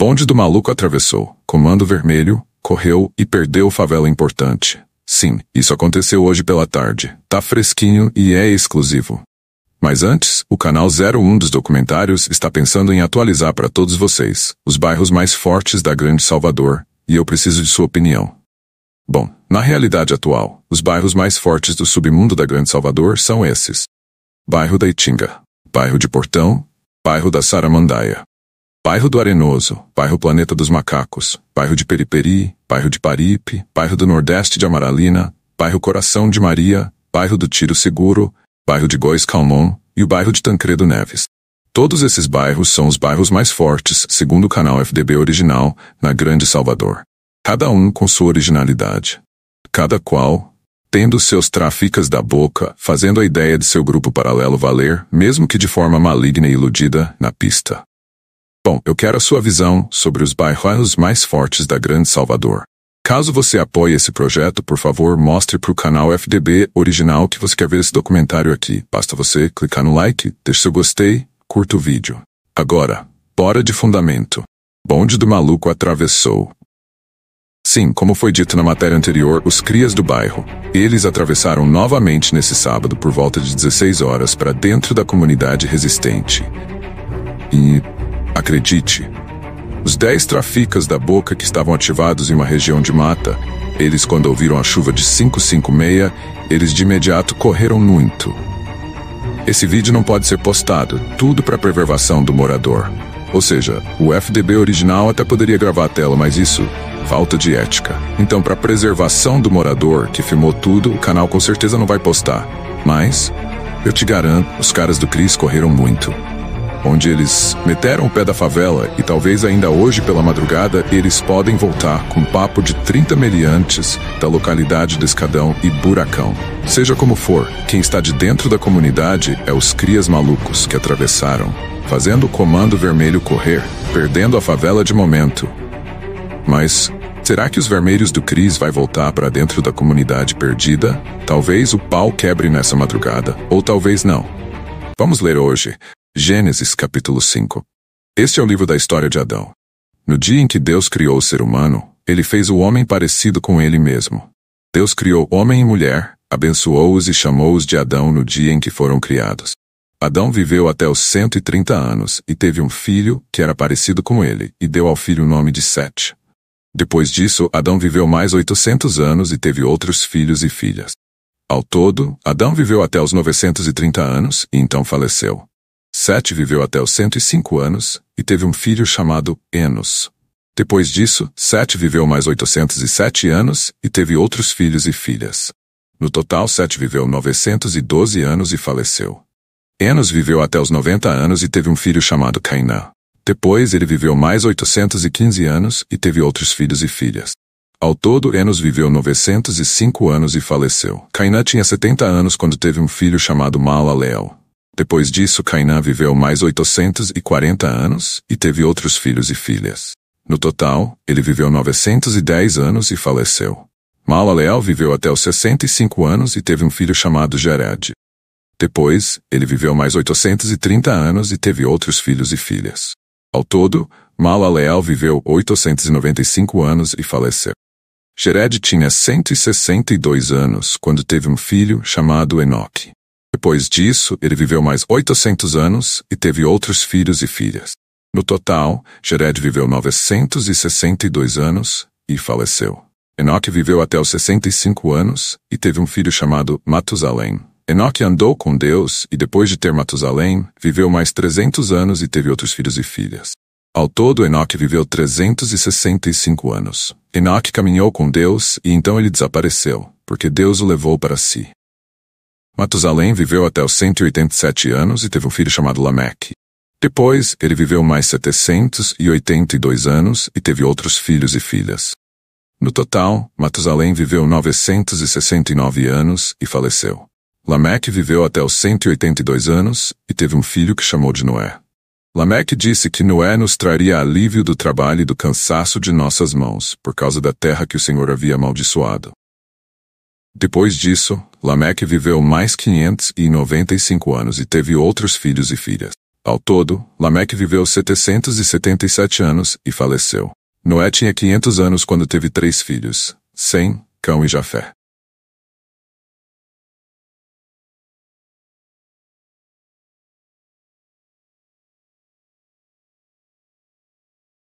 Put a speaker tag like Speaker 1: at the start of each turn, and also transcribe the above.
Speaker 1: Bonde do maluco atravessou, comando vermelho, correu e perdeu favela importante. Sim, isso aconteceu hoje pela tarde. Tá fresquinho e é exclusivo. Mas antes, o canal 01 dos documentários está pensando em atualizar para todos vocês os bairros mais fortes da Grande Salvador, e eu preciso de sua opinião. Bom, na realidade atual, os bairros mais fortes do submundo da Grande Salvador são esses: Bairro da Itinga, Bairro de Portão, Bairro da Saramandaia, Bairro do Arenoso, Bairro Planeta dos Macacos, Bairro de Periperi, Bairro de Paripe, Bairro do Nordeste de Amaralina, Bairro Coração de Maria, Bairro do Tiro Seguro, Bairro de Góis Calmon e o Bairro de Tancredo Neves. Todos esses bairros são os bairros mais fortes, segundo o canal FDB original, na Grande Salvador. Cada um com sua originalidade. Cada qual, tendo seus traficas da boca, fazendo a ideia de seu grupo paralelo valer, mesmo que de forma maligna e iludida, na pista. Bom, eu quero a sua visão sobre os bairros mais fortes da Grande Salvador. Caso você apoie esse projeto, por favor, mostre para o canal FDB original que você quer ver esse documentário aqui. Basta você clicar no like, deixe seu gostei, curta o vídeo. Agora, bora de fundamento. Bonde do maluco atravessou. Sim, como foi dito na matéria anterior, os crias do bairro, eles atravessaram novamente nesse sábado por volta de 16 horas para dentro da comunidade resistente. E Acredite, os dez traficas da boca que estavam ativados em uma região de mata, eles quando ouviram a chuva de 556, eles de imediato correram muito. Esse vídeo não pode ser postado, tudo para preservação do morador. Ou seja, o FDB original até poderia gravar a tela, mas isso, falta de ética. Então, para preservação do morador que filmou tudo, o canal com certeza não vai postar. Mas, eu te garanto, os caras do Cris correram muito onde eles meteram o pé da favela e talvez ainda hoje pela madrugada eles podem voltar com papo de 30 meliantes da localidade de Escadão e Buracão. Seja como for, quem está de dentro da comunidade é os crias malucos que atravessaram, fazendo o comando vermelho correr, perdendo a favela de momento. Mas Será que os vermelhos do Cris vai voltar para dentro da comunidade perdida? Talvez o pau quebre nessa madrugada, ou talvez não. Vamos ler hoje Gênesis capítulo 5 Este é o livro da história de Adão. No dia em que Deus criou o ser humano, ele fez o homem parecido com ele mesmo. Deus criou homem e mulher, abençoou-os e chamou-os de Adão no dia em que foram criados. Adão viveu até os 130 anos e teve um filho, que era parecido com ele, e deu ao filho o nome de Sete. Depois disso, Adão viveu mais 800 anos e teve outros filhos e filhas. Ao todo, Adão viveu até os 930 anos e então faleceu. Sete viveu até os 105 anos e teve um filho chamado Enos. Depois disso, Sete viveu mais 807 anos e teve outros filhos e filhas. No total, Sete viveu 912 anos e faleceu. Enos viveu até os 90 anos e teve um filho chamado Cainã. Depois ele viveu mais 815 anos e teve outros filhos e filhas. Ao todo, Enos viveu 905 anos e faleceu. Cainã tinha 70 anos quando teve um filho chamado Malaleel. Depois disso, Cainã viveu mais 840 anos e teve outros filhos e filhas. No total, ele viveu 910 anos e faleceu. Malaleel viveu até os 65 anos e teve um filho chamado Jared. Depois, ele viveu mais 830 anos e teve outros filhos e filhas. Ao todo, Malaleel viveu 895 anos e faleceu. Jared tinha 162 anos quando teve um filho chamado Enoque. Depois disso, ele viveu mais 800 anos e teve outros filhos e filhas. No total, Jared viveu 962 anos e faleceu. Enoque viveu até os 65 anos e teve um filho chamado Matusalém. Enoque andou com Deus e depois de ter Matusalém, viveu mais 300 anos e teve outros filhos e filhas. Ao todo, Enoque viveu 365 anos. Enoque caminhou com Deus e então ele desapareceu, porque Deus o levou para si. Matusalém viveu até os 187 anos e teve um filho chamado Lameque. Depois, ele viveu mais 782 anos e teve outros filhos e filhas. No total, Matusalém viveu 969 anos e faleceu. Lameque viveu até os 182 anos e teve um filho que chamou de Noé. Lameque disse que Noé nos traria alívio do trabalho e do cansaço de nossas mãos, por causa da terra que o Senhor havia amaldiçoado. Depois disso, Lameque viveu mais 595 anos e teve outros filhos e filhas. Ao todo, Lameque viveu 777 anos e faleceu. Noé tinha 500 anos quando teve três filhos, Sem, Cão e Jafé.